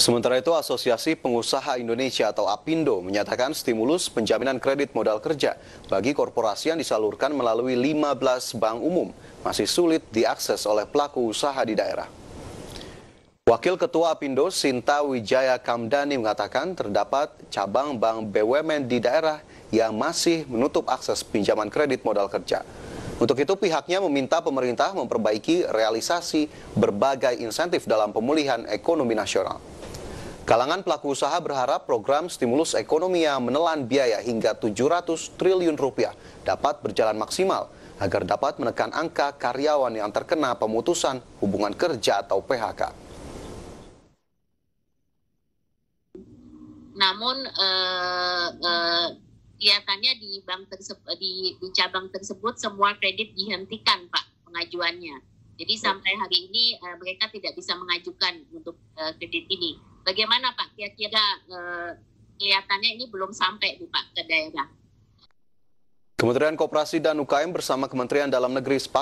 Sementara itu, Asosiasi Pengusaha Indonesia atau APindo menyatakan stimulus penjaminan kredit modal kerja bagi korporasi yang disalurkan melalui 15 bank umum masih sulit diakses oleh pelaku usaha di daerah. Wakil Ketua APindo Sinta Wijaya Kamdani mengatakan terdapat cabang bank BUMN di daerah yang masih menutup akses pinjaman kredit modal kerja. Untuk itu pihaknya meminta pemerintah memperbaiki realisasi berbagai insentif dalam pemulihan ekonomi nasional. Kalangan pelaku usaha berharap program stimulus ekonomi yang menelan biaya hingga 700 triliun rupiah dapat berjalan maksimal agar dapat menekan angka karyawan yang terkena pemutusan hubungan kerja atau PHK. namun eh, eh, kelihatannya di bank tersebut di, di cabang tersebut semua kredit dihentikan pak pengajuannya jadi sampai hari ini eh, mereka tidak bisa mengajukan untuk Eh, kredit ini. Bagaimana Pak kira-kira eh, kelihatannya ini belum sampai di Pak ke daerah? Kementerian Koperasi dan UKM bersama Kementerian Dalam Negeri sepakat